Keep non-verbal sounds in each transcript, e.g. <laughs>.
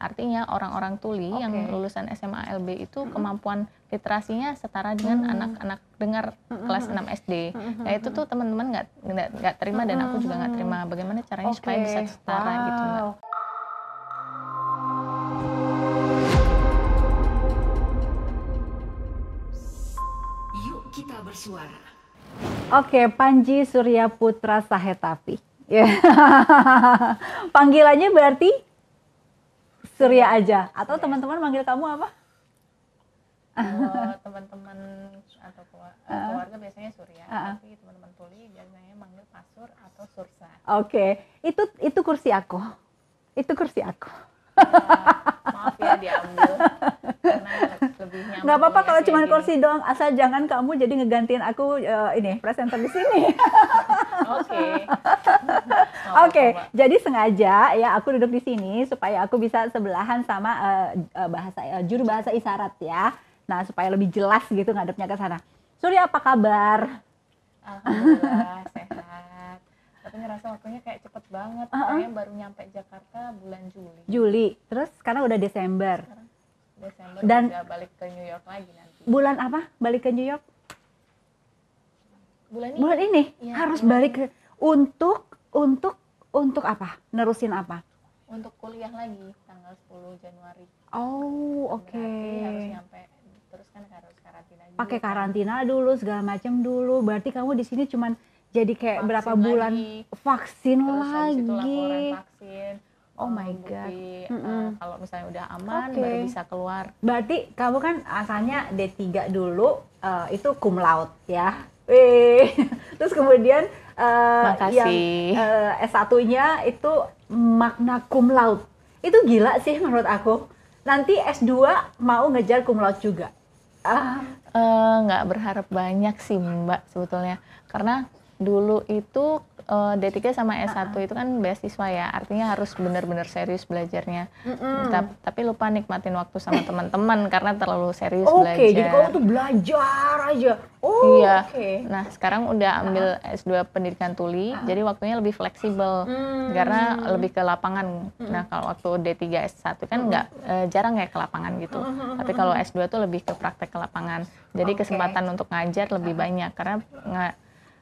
Artinya orang-orang tuli okay. yang lulusan SMA LB itu mm-hmm. kemampuan literasinya setara dengan mm-hmm. anak-anak dengar mm-hmm. kelas 6 SD. Mm-hmm. Nah itu tuh teman-teman nggak nggak terima mm-hmm. dan aku juga nggak terima. Bagaimana caranya okay. supaya bisa setara wow. gitu mbak? Yuk kita bersuara. Oke, okay, Panji Surya Putra Sahetapi. Yeah. <laughs> Panggilannya berarti Surya aja atau teman-teman manggil kamu apa? Oh, <laughs> teman-teman atau eh, eh. keluarga uh, biasanya Surya, uh, tapi teman-teman tuli biasanya manggil Pasur atau Sursa. Oke, okay. itu itu kursi aku. Itu kursi aku. Ya, maaf ya diambil. <laughs> Karena lebih Nggak apa-apa ya, kalau cuma gitu. kursi doang, asal jangan kamu jadi ngegantiin aku uh, ini presenter di sini. <laughs> Oke. <laughs> Oke, jadi sengaja ya aku duduk di sini supaya aku bisa sebelahan sama uh, bahasa uh, juru bahasa isyarat ya. Nah, supaya lebih jelas gitu ngadepnya ke sana. Surya apa kabar? Alhamdulillah <laughs> sehat. Tapi ngerasa waktunya kayak cepet banget. Uh -uh. Kayaknya baru nyampe Jakarta bulan Juli. Juli. Terus karena udah Desember. Sekarang Desember dan udah balik ke New York lagi nanti. Bulan apa? Balik ke New York? Bulan ini. Bulan ini ya, harus bulan balik ke untuk untuk untuk apa? Nerusin apa? Untuk kuliah lagi tanggal 10 Januari. Oh, oke. Okay. harus nyampe terus kan harus karantina dulu. Pakai kan. karantina dulu segala macam dulu. Berarti kamu di sini cuman jadi kayak vaksin berapa bulan lagi. vaksin terus lagi. Terus laporan vaksin Oh my god. Uh, kalau misalnya udah aman okay. baru bisa keluar. Berarti kamu kan asalnya D3 dulu uh, itu cum laude ya. Wih. <laughs> Terus kemudian uh, yang uh, S1-nya itu magna cum laude. Itu gila sih menurut aku. Nanti S2 mau ngejar cum laude juga. Ah, uh, nggak berharap banyak sih Mbak sebetulnya. Karena dulu itu uh, eh, D3 sama S1 uh -uh. itu kan beasiswa ya, artinya harus benar-benar serius belajarnya. Tapi, tapi lupa nikmatin waktu sama eh. teman-teman karena terlalu serius okay, belajar. Oke, jadi kamu tuh belajar aja. Oh, iya. Okay. Nah, sekarang udah ambil S2 pendidikan tuli, uh -huh. jadi waktunya lebih fleksibel uh-huh. karena lebih ke lapangan. Uh-huh. Nah, kalau waktu D3 S1 kan nggak uh, jarang ya ke lapangan gitu. Uh-huh. Tapi kalau S2 tuh lebih ke praktek ke lapangan. Jadi okay. kesempatan untuk ngajar lebih banyak karena nggak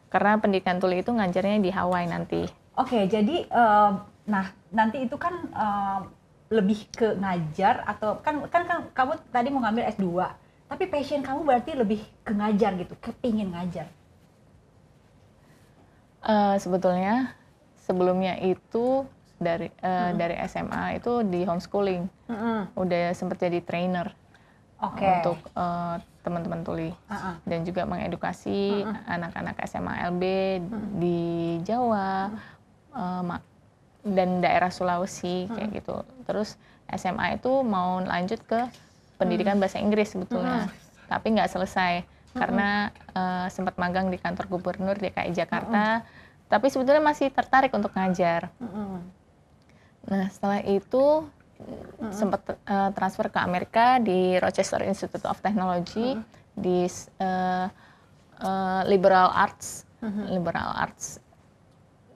karena pendidikan tuli itu ngajarnya di Hawaii nanti. Oke, okay, jadi uh, nah nanti itu kan uh, lebih ke ngajar atau kan, kan kan kamu tadi mau ngambil S2, tapi passion kamu berarti lebih ke ngajar gitu, kepingin ngajar. Uh, sebetulnya sebelumnya itu dari uh, hmm. dari SMA itu di homeschooling, hmm. udah sempat jadi trainer okay. untuk uh, teman-teman tuli uh -uh. dan juga mengedukasi anak-anak uh -uh. SMA LB uh -uh. di Jawa uh -uh. Uh, dan daerah Sulawesi uh -uh. kayak gitu terus SMA itu mau lanjut ke pendidikan uh -uh. bahasa Inggris sebetulnya uh -uh. tapi nggak selesai uh -uh. karena uh, sempat magang di kantor gubernur DKI Jakarta uh -uh. tapi sebetulnya masih tertarik untuk ngajar uh -uh. nah setelah itu hmm sempat uh, transfer ke Amerika di Rochester Institute of Technology mm-hmm. di uh, uh, liberal arts, mm-hmm. liberal arts,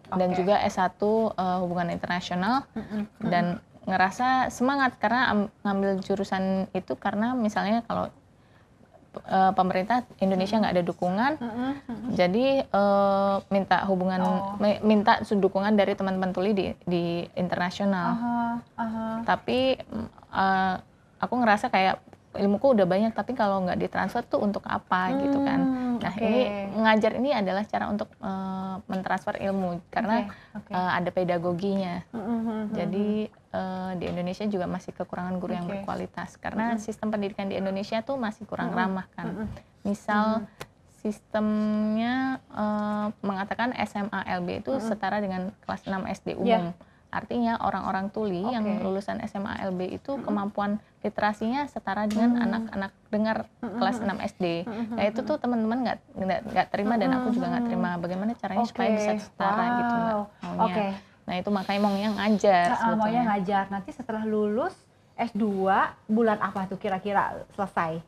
okay. dan juga S1 uh, hubungan internasional mm-hmm. dan ngerasa semangat karena ngambil jurusan itu karena misalnya kalau uh, pemerintah Indonesia nggak ada dukungan, uh jadi uh, minta hubungan, oh. minta dukungan dari teman-teman tuli di di internasional. Uh -huh. Uh Tapi uh, aku ngerasa kayak ilmuku udah banyak, tapi kalau nggak ditransfer tuh untuk apa hmm, gitu kan? Hmm, nah okay. ini ngajar ini adalah cara untuk uh, mentransfer ilmu karena okay, okay. Uh, ada pedagoginya. Uh Jadi uh, di Indonesia juga masih kekurangan guru okay. yang berkualitas karena mm -hmm. sistem pendidikan di Indonesia tuh masih kurang mm -hmm. ramah kan. Mm -hmm. Misal mm -hmm. sistemnya uh, mengatakan SMA LB itu mm -hmm. setara dengan kelas 6 SD ya. umum. Yeah. Artinya orang-orang tuli okay. yang lulusan SMA LB itu mm kemampuan literasinya setara dengan anak-anak mm dengar kelas 6 SD. Mm Nah itu tuh teman-teman nggak nggak terima mm dan aku juga nggak terima. Bagaimana caranya okay. supaya bisa setara gitu, wow. gitu? Oke. Okay. Nah itu makanya maunya ngajar. Nah, maunya ngajar. Nanti setelah lulus S2 bulan apa tuh kira-kira selesai?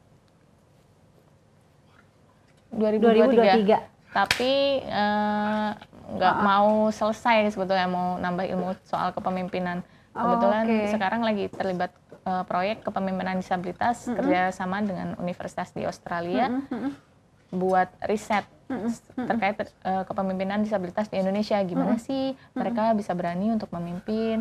2023. 2023. Tapi eh, nggak uh, uh -uh. mau selesai sebetulnya mau nambah ilmu soal kepemimpinan. Oh, Kebetulan oh, okay. sekarang lagi terlibat uh, proyek kepemimpinan disabilitas mm -hmm. kerjasama dengan universitas di Australia. Mm -hmm buat riset terkait uh, kepemimpinan disabilitas di Indonesia gimana sih mereka bisa berani untuk memimpin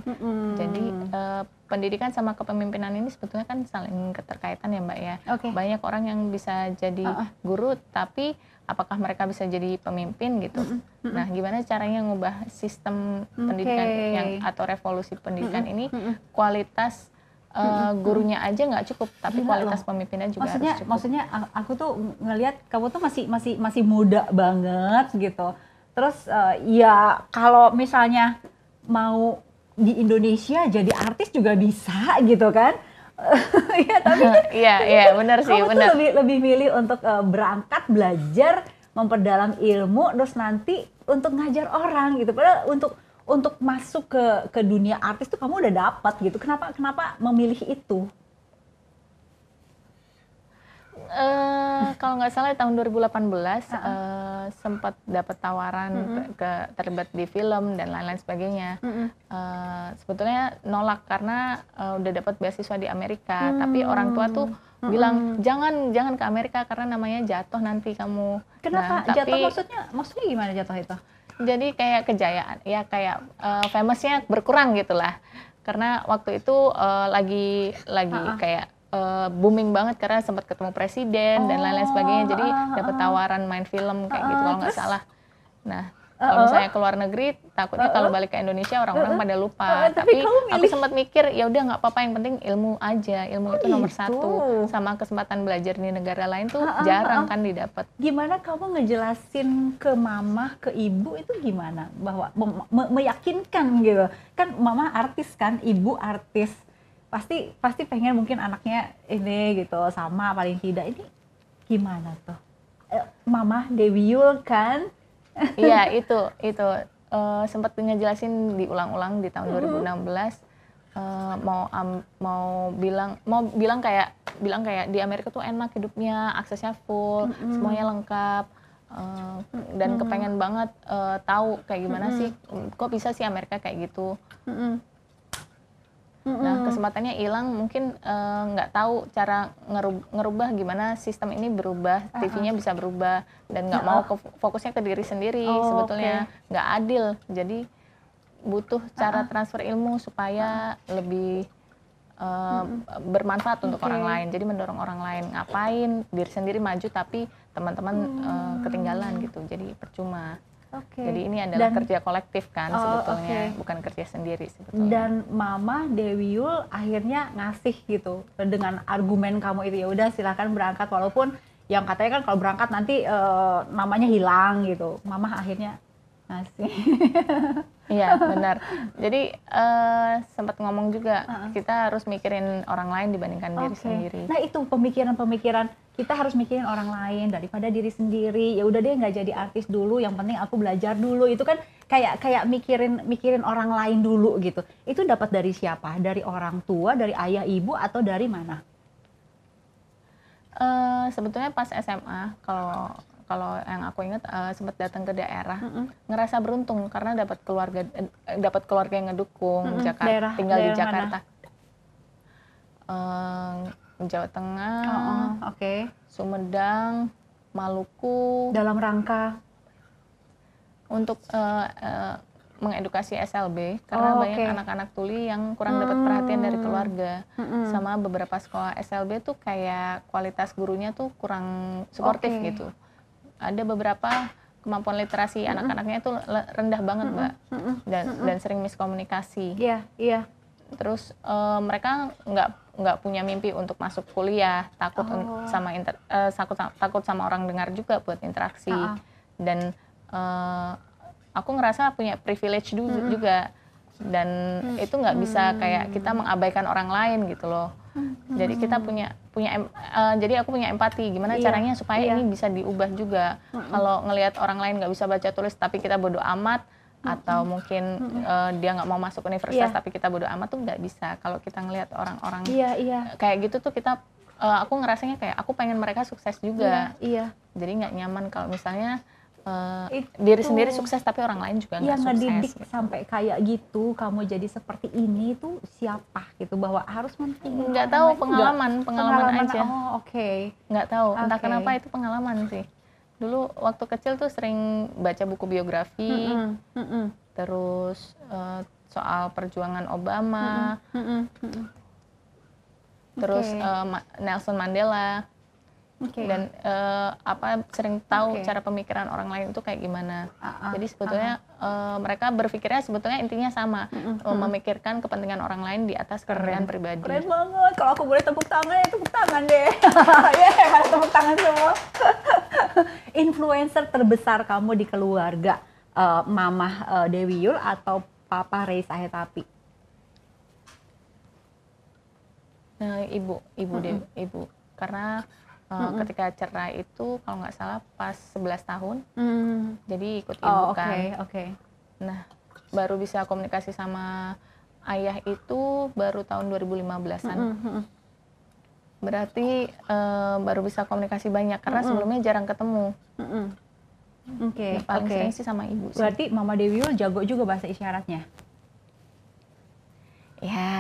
jadi uh, pendidikan sama kepemimpinan ini sebetulnya kan saling keterkaitan ya mbak ya okay. banyak orang yang bisa jadi guru tapi apakah mereka bisa jadi pemimpin gitu nah gimana caranya ngubah sistem okay. pendidikan yang atau revolusi pendidikan ini kualitas Uh, gurunya aja nggak cukup, tapi Gila kualitas loh. pemimpinnya juga maksudnya, harus cukup. Maksudnya, aku tuh ngelihat kamu tuh masih masih masih muda banget gitu. Terus uh, ya kalau misalnya mau di Indonesia jadi artis juga bisa gitu kan? <laughs> Iya tapi kan, <laughs> iya iya <laughs> benar sih kamu Tuh lebih lebih milih untuk uh, berangkat belajar memperdalam ilmu terus nanti untuk ngajar orang gitu padahal untuk untuk masuk ke ke dunia artis tuh kamu udah dapat gitu. Kenapa kenapa memilih itu? Uh, kalau nggak salah tahun 2018 uh -uh. Uh, sempat dapat tawaran uh -uh. ke terlibat di film dan lain-lain sebagainya. Uh -uh. uh, sebetulnya nolak karena uh, udah dapat beasiswa di Amerika, hmm. tapi orang tua tuh hmm. bilang jangan jangan ke Amerika karena namanya jatuh nanti kamu. Kenapa nah, tapi, jatuh maksudnya maksudnya gimana jatuh itu? jadi kayak kejayaan ya kayak uh, famousnya berkurang gitulah karena waktu itu uh, lagi lagi uh -uh. kayak uh, booming banget karena sempat ketemu presiden oh, dan lain-lain oh, sebagainya jadi uh -uh. dapat tawaran main film kayak uh -uh. gitu kalau nggak salah nah Uh-uh. Kalau misalnya ke luar negeri, takutnya uh-uh. kalau balik ke Indonesia orang-orang uh-uh. pada lupa. uh Tapi, Tapi milih... aku sempat mikir ya udah nggak apa-apa yang penting ilmu aja. Ilmu oh, itu nomor itu. satu. Sama kesempatan belajar di negara lain tuh uh-uh. jarang uh-uh. kan didapat. Gimana kamu ngejelasin ke mama, ke ibu itu gimana? Bahwa me- me- meyakinkan gitu. Kan mama artis kan, ibu artis pasti pasti pengen mungkin anaknya ini gitu sama paling tidak ini gimana tuh eh, mama Dewi Yul kan iya itu itu uh, eh, sempat jelasin diulang-ulang di tahun 2016 Uh, uh-huh. eh, mau um, mau bilang mau bilang kayak bilang kayak di Amerika tuh enak hidupnya aksesnya full mm -hmm. semuanya lengkap uh, dan mm -hmm. kepengen banget uh, tahu kayak gimana mm -hmm. sih kok bisa sih Amerika kayak gitu mm -hmm. Mm-hmm. Nah, kesempatannya hilang mungkin eh, nggak uh, tahu cara ngerub- ngerubah gimana sistem ini berubah, uh TV-nya bisa berubah dan nggak mau ke, fokusnya ke diri sendiri oh, sebetulnya nggak okay. adil. Jadi butuh cara uh-huh. transfer ilmu supaya uh-huh. lebih uh, uh-huh. bermanfaat okay. untuk orang lain. Jadi mendorong orang lain ngapain diri sendiri maju tapi teman-teman hmm. uh, ketinggalan gitu. Jadi percuma. Okay. Jadi ini adalah Dan, kerja kolektif kan oh, sebetulnya, okay. bukan kerja sendiri sebetulnya. Dan Mama Dewi Yul akhirnya ngasih gitu dengan argumen kamu itu ya udah silahkan berangkat walaupun yang katanya kan kalau berangkat nanti uh, namanya hilang gitu. Mama akhirnya masih, Iya benar. Jadi uh, eh, sempat ngomong juga uh -uh. kita harus mikirin orang lain dibandingkan okay. diri sendiri. Nah itu pemikiran-pemikiran kita harus mikirin orang lain daripada diri sendiri. Ya udah deh nggak jadi artis dulu. Yang penting aku belajar dulu. Itu kan kayak kayak mikirin mikirin orang lain dulu gitu. Itu dapat dari siapa? Dari orang tua, dari ayah ibu atau dari mana? Uh, sebetulnya pas SMA kalau kalau yang aku ingat uh, eh, sempat datang ke daerah mm -hmm. ngerasa beruntung karena dapat keluarga eh, dapat keluarga yang ngedukung mm -hmm. Jakarta daerah, tinggal daerah di Jakarta uh, Jawa Tengah oh, oh, oke okay. Sumedang Maluku dalam rangka untuk uh, uh, mengedukasi SLB karena oh, banyak anak-anak tuli yang kurang hmm. dapat perhatian dari keluarga hmm. sama beberapa sekolah SLB tuh kayak kualitas gurunya tuh kurang sportif okay. gitu ada beberapa kemampuan literasi mm -hmm. anak-anaknya itu rendah banget, mm -hmm. Mbak. Dan mm -hmm. dan sering miskomunikasi. Iya, yeah, iya. Yeah. Terus uh, mereka nggak nggak punya mimpi untuk masuk kuliah, takut oh. sama inter, uh, eh, takut takut sama orang dengar juga buat interaksi. Uh -huh. Dan uh, aku ngerasa punya privilege dulu mm -hmm. juga dan hmm. itu nggak bisa kayak mm. kita mengabaikan orang lain gitu loh Hmm. Jadi kita punya punya uh, jadi aku punya empati gimana iya. caranya supaya iya. ini bisa diubah juga. Hmm. Kalau ngelihat orang lain nggak bisa baca tulis tapi kita bodoh amat hmm. atau mungkin hmm. uh, dia nggak mau masuk universitas yeah. tapi kita bodoh amat tuh nggak bisa. Kalau kita ngelihat orang-orang yeah, yeah. kayak gitu tuh kita uh, aku ngerasanya kayak aku pengen mereka sukses juga. Iya. Yeah, Jadi nggak nyaman kalau misalnya uh, diri sendiri sukses tapi orang lain juga iya, nggak ya, sukses. gitu. sampai kayak gitu kamu jadi seperti ini itu siapa gitu bahwa harus mentingin. Nggak tahu pengalaman, pengalaman pengalaman aja. Oh oke. Okay. Nggak tahu okay. entah kenapa itu pengalaman sih. Dulu waktu kecil tuh sering baca buku biografi, mm mm Mm mm terus uh, soal perjuangan Obama, mm mm Mm mm-mm. terus okay. uh, eh, Nelson Mandela okay. dan uh, apa sering tahu okay. cara pemikiran orang lain itu kayak gimana. Uh, uh, Jadi sebetulnya uh, uh, mereka berpikirnya sebetulnya intinya sama, uh, huh memikirkan kepentingan orang lain di atas kepentingan pribadi. Keren banget. Kalau aku boleh tepuk tangan ya tepuk tangan deh. <laughs> ya yeah, tepuk tangan semua. <laughs> Influencer terbesar kamu di keluarga, uh, eh, Mama uh, Dewi Yul atau Papa Reza Hetapi ibu, ibu deh ibu. Karena mm -hmm. ketika cerai itu kalau nggak salah pas 11 tahun mm. jadi ikut ibu oh, kan okay, nah baru bisa komunikasi sama ayah itu baru tahun 2015an mm -hmm. berarti uh, baru bisa komunikasi banyak karena mm -hmm. sebelumnya jarang ketemu mm -hmm. Oke. Okay, paling okay. sering sih sama ibu. Sih. Berarti Mama Dewi jago juga bahasa isyaratnya. Ya,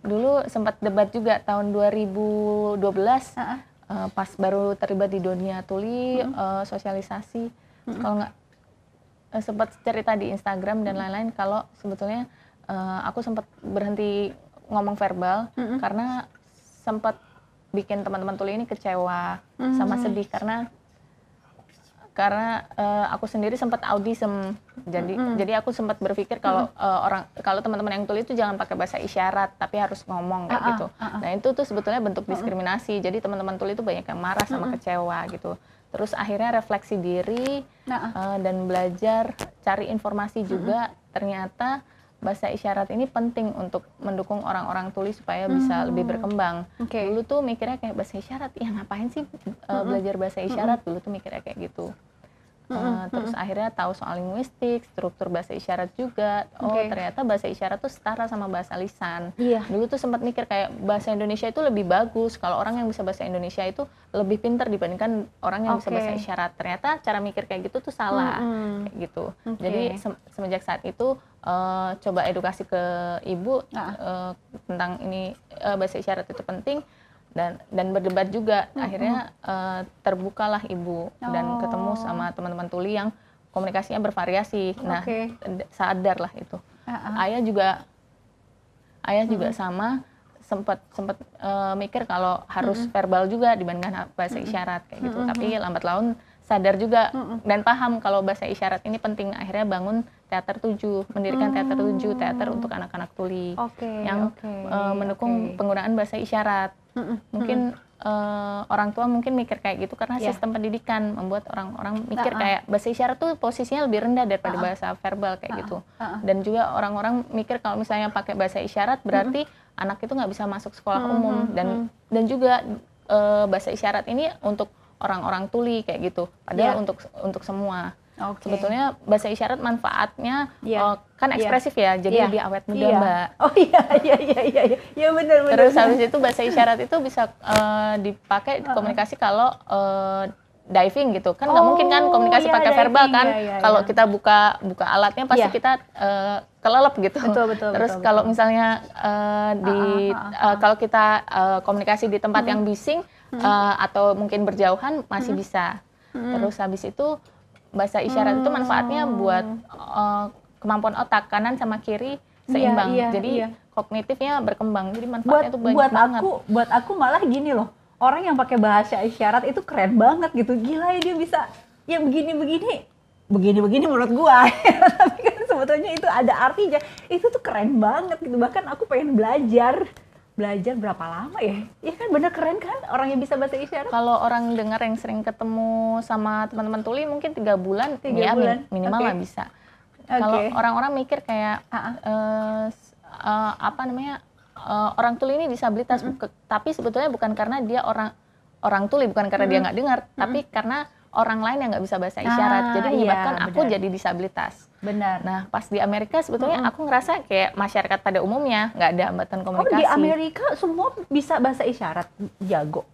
dulu sempat debat juga tahun 2012 uh -uh uh, pas baru terlibat di dunia tuli hmm. uh, sosialisasi hmm. kalau nggak uh, eh, sempat cerita di Instagram dan lain-lain hmm. kalau sebetulnya uh, aku sempat berhenti ngomong verbal hmm. karena sempat bikin teman-teman tuli ini kecewa hmm. sama sedih karena karena uh, aku sendiri sempat audisem jadi mm -hmm. jadi aku sempat berpikir kalau mm -hmm. uh, orang kalau teman-teman yang tuli itu jangan pakai bahasa isyarat tapi harus ngomong kayak gitu uh -uh. nah itu tuh sebetulnya bentuk diskriminasi mm -hmm. jadi teman-teman tuli itu banyak yang marah sama mm -hmm. kecewa gitu terus akhirnya refleksi diri nah, uh. dan belajar cari informasi juga mm -hmm. ternyata bahasa isyarat ini penting untuk mendukung orang-orang tuli supaya bisa hmm. lebih berkembang. Okay. Dulu tuh mikirnya kayak bahasa isyarat, ya ngapain sih uh, belajar bahasa hmm. isyarat? Dulu tuh mikirnya kayak gitu. Uh, terus mm -hmm. akhirnya tahu soal linguistik, struktur bahasa isyarat juga. Oh, okay. ternyata bahasa isyarat tuh setara sama bahasa lisan. Yeah. Dulu tuh sempat mikir kayak bahasa Indonesia itu lebih bagus kalau orang yang bisa bahasa Indonesia itu lebih pintar dibandingkan orang yang okay. bisa bahasa isyarat. Ternyata cara mikir kayak gitu tuh salah. Mm -hmm. Kayak gitu. Okay. Jadi se semenjak saat itu uh, coba edukasi ke ibu uh, tentang ini uh, bahasa isyarat itu penting dan dan berdebat juga hmm. akhirnya uh, terbukalah ibu oh. dan ketemu sama teman-teman tuli yang komunikasinya bervariasi nah okay. sadar lah itu uh -uh. ayah juga ayah hmm. juga sama sempat sempat uh, eh, mikir kalau harus hmm. verbal juga dibandingkan bahasa isyarat kayak gitu hmm. tapi lambat laun sadar juga mm dan paham kalau bahasa isyarat ini penting akhirnya bangun teater tujuh mendirikan hmm. teater tujuh teater untuk anak-anak tuli okay, yang okay, uh, eh, mendukung okay. penggunaan bahasa isyarat mm mungkin mm uh, orang tua mungkin mikir kayak gitu karena yeah. sistem pendidikan membuat orang-orang mikir kayak -uh. kayak bahasa isyarat tuh posisinya lebih rendah daripada uh bahasa verbal kayak uh gitu. Uh Dan juga orang-orang mikir kalau misalnya pakai bahasa isyarat berarti mm-hmm. anak itu nggak bisa masuk sekolah mm-hmm. umum dan mm-hmm. dan juga uh, bahasa isyarat ini untuk orang-orang tuli kayak gitu. Padahal yeah. untuk untuk semua. Okay. Sebetulnya bahasa isyarat manfaatnya yeah. oh, kan iya. ekspresif yeah. ya, jadi yeah. lebih awet muda yeah. mbak. Oh iya iya iya iya, ya benar benar. Terus habis itu bahasa isyarat itu bisa uh, dipakai komunikasi uh -huh. kalau uh, diving gitu kan nggak oh, mungkin kan komunikasi yeah, pakai diving, verbal kan. Yeah, yeah, iya. kalau kita buka buka alatnya pasti yeah. kita uh, kelelep gitu. Betul betul. Terus betul, kalau betul. misalnya uh, di uh, uh, uh, uh. kalau kita uh, komunikasi di tempat hmm. yang bising hmm. uh, atau mungkin berjauhan masih hmm. bisa. Hmm. Terus habis itu bahasa isyarat hmm. itu manfaatnya buat uh, kemampuan otak kanan sama kiri iya, seimbang. Iya, iya, Jadi iya. kognitifnya berkembang. Jadi manfaatnya buat, itu banyak buat banget. Aku, buat aku malah gini loh. Orang yang pakai bahasa isyarat itu keren banget gitu. Gila ya dia bisa ya begini-begini. Begini-begini menurut gua. <laughs> Tapi kan sebetulnya itu ada artinya. Itu tuh keren banget gitu. Bahkan aku pengen belajar belajar berapa lama ya? Iya kan bener keren kan orang yang bisa bahasa isyarat. Kalau orang dengar yang sering ketemu sama teman-teman tuli mungkin tiga bulan, tiga ya, bulan minimal okay. lah bisa. Okay. Kalau orang-orang mikir kayak uh -uh. apa namanya uh, orang tuli ini disabilitas, mm -hmm. tapi sebetulnya bukan karena dia orang orang tuli bukan karena mm -hmm. dia nggak dengar, mm -hmm. tapi karena orang lain yang nggak bisa bahasa ah, isyarat. Ah, jadi iya, menyebabkan iya, aku jadi disabilitas. Benar. Nah, pas di Amerika sebetulnya mm -hmm. aku ngerasa kayak masyarakat pada umumnya nggak ada hambatan komunikasi. Oh, di Amerika semua bisa bahasa isyarat jago.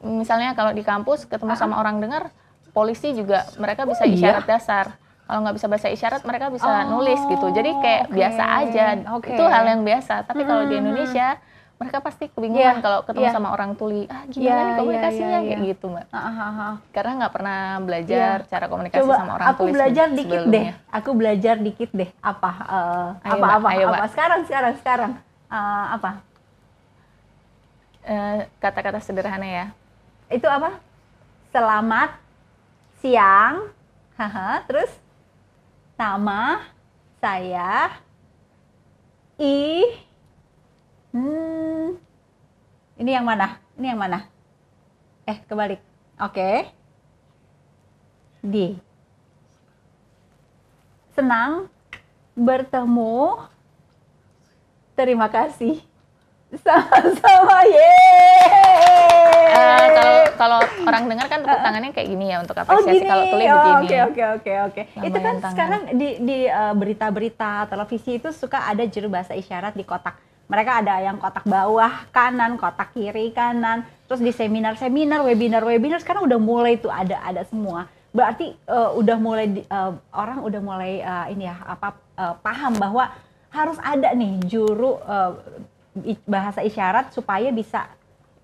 Misalnya kalau di kampus ketemu ah. sama orang dengar, polisi juga mereka bisa oh, iya? isyarat iya? dasar. Kalau nggak bisa bahasa isyarat, mereka bisa oh, nulis gitu. Jadi kayak oh, okay. biasa aja. Okay. Itu hal yang biasa. Tapi kalau -hmm. di Indonesia mereka pasti kebingungan yeah. kalau ketemu yeah. sama orang tuli ah gimana yeah, nih iya, komunikasinya yeah, yeah, yeah. gitu mbak uh, uh, uh. karena nggak pernah belajar yeah. cara komunikasi Coba sama orang aku tuli belajar sebelumnya. dikit deh aku belajar dikit deh apa uh, ayo, apa apa ayo, apa Ayo, sekarang sekarang sekarang uh, apa eh, kata-kata uh, sederhana ya itu apa selamat siang haha terus nama saya i Hmm. Ini yang mana? Ini yang mana? Eh, kebalik. Oke. Okay. D. Senang bertemu. Terima kasih. Sama-sama. Yeah. Ah, uh, kalau orang dengar kan tepuk tangannya kayak gini ya untuk oh, apresiasi. Oh, kalau tulis oh, begini. Oke, oke, oke, oke. Itu kan tangan. sekarang di di eh, berita-berita uh, televisi itu suka ada juru bahasa isyarat di kotak mereka ada yang kotak bawah kanan, kotak kiri kanan, terus di seminar-seminar, webinar-webinar sekarang udah mulai tuh ada ada semua. Berarti uh, udah mulai uh, orang udah mulai uh, ini ya apa uh, paham bahwa harus ada nih juru uh, bahasa isyarat supaya bisa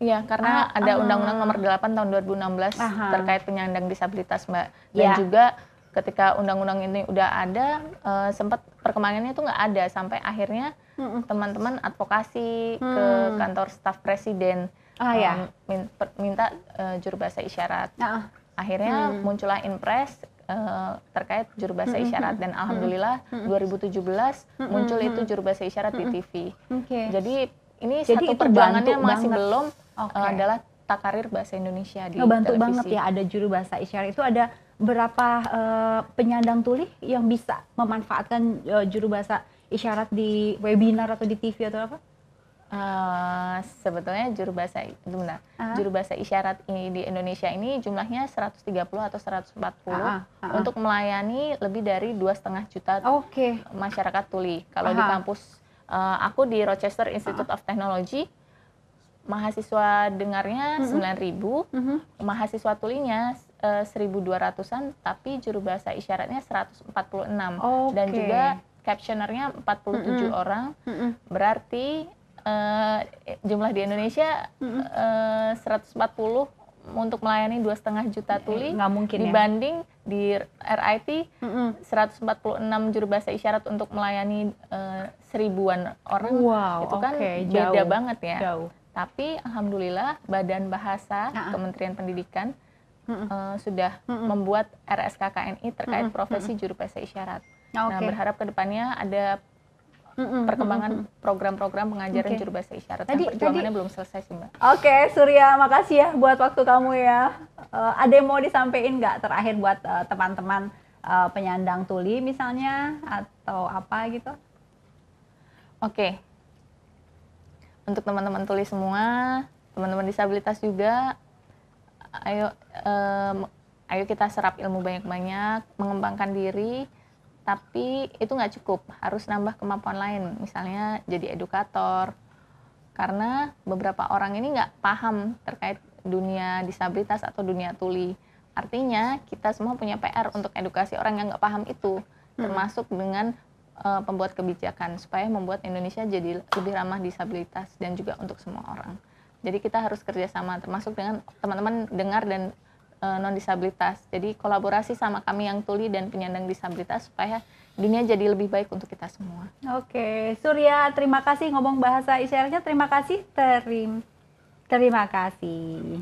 Iya, karena ah, ada ah. Undang-Undang Nomor 8 Tahun 2016 Aha. terkait penyandang disabilitas, Mbak. Dan ya. juga ketika undang-undang ini udah ada uh, eh, sempat perkembangannya itu nggak ada sampai akhirnya teman-teman advokasi hmm. ke kantor staf presiden ah, ya. minta, minta eh, juru bahasa isyarat ah. akhirnya hmm. muncullah impres uh, terkait juru bahasa isyarat dan alhamdulillah hmm. 2017 hmm. muncul itu juru bahasa isyarat di TV okay. jadi ini jadi satu perjuangannya masih banget. belum okay. uh, adalah takarir bahasa Indonesia di oh, televisi bantu televisi. banget ya ada juru bahasa isyarat itu ada berapa uh, penyandang tuli yang bisa memanfaatkan uh, juru bahasa isyarat di webinar atau di TV atau apa? Uh, sebetulnya juru bahasa benar. Uh-huh. Ah. Juru bahasa isyarat ini di Indonesia ini jumlahnya 130 atau 140 uh-huh. Uh-huh. untuk melayani lebih dari dua setengah juta okay. masyarakat tuli. Kalau uh-huh. di kampus uh, aku di Rochester Institute uh-huh. of Technology mahasiswa dengarnya uh -huh. 9000, uh -huh. mahasiswa tulinya uh, eh, 1200-an tapi juru bahasa isyaratnya 146 okay. dan juga captionernya 47 mm -hmm. orang. Mm -hmm. Berarti uh, jumlah di Indonesia mm -hmm. uh, 140 untuk melayani dua setengah juta tuli nggak mungkin ya. dibanding ya? di RIT mm -mm. 146 juru bahasa isyarat untuk melayani uh, seribuan orang wow, itu kan okay, beda jauh, banget ya jauh. tapi alhamdulillah Badan Bahasa nah. Kementerian Pendidikan mm uh, sudah mm membuat RSKKNI terkait mm profesi juru bahasa isyarat. Okay. Nah, nah berharap kedepannya ada Mm-mm. perkembangan program-program pengajaran okay. juru bahasa isyarat. Nah, tadi, yang perjuangannya tadi, belum selesai sih mbak. Oke, okay, Surya, makasih ya buat waktu kamu ya. Uh, ada yang mau disampaikan nggak terakhir buat eh, teman-teman uh, penyandang tuli misalnya atau apa gitu? Oke, okay. untuk teman-teman tuli semua, teman-teman disabilitas juga, ayo um, ayo kita serap ilmu banyak-banyak mengembangkan diri tapi itu nggak cukup harus nambah kemampuan lain misalnya jadi edukator karena beberapa orang ini nggak paham terkait dunia disabilitas atau dunia tuli artinya kita semua punya PR untuk edukasi orang yang nggak paham itu hmm. termasuk dengan uh, pembuat kebijakan supaya membuat Indonesia jadi lebih ramah disabilitas dan juga untuk semua orang. Jadi kita harus kerjasama, termasuk dengan teman-teman dengar dan e, eh, non disabilitas. Jadi kolaborasi sama kami yang tuli dan penyandang disabilitas supaya dunia jadi lebih baik untuk kita semua. Oke, Surya, terima kasih ngomong bahasa isyaratnya. Terima kasih, terim, terima kasih.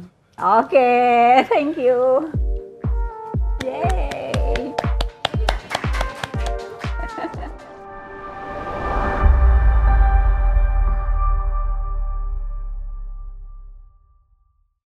Oke, <laughs> thank you. yay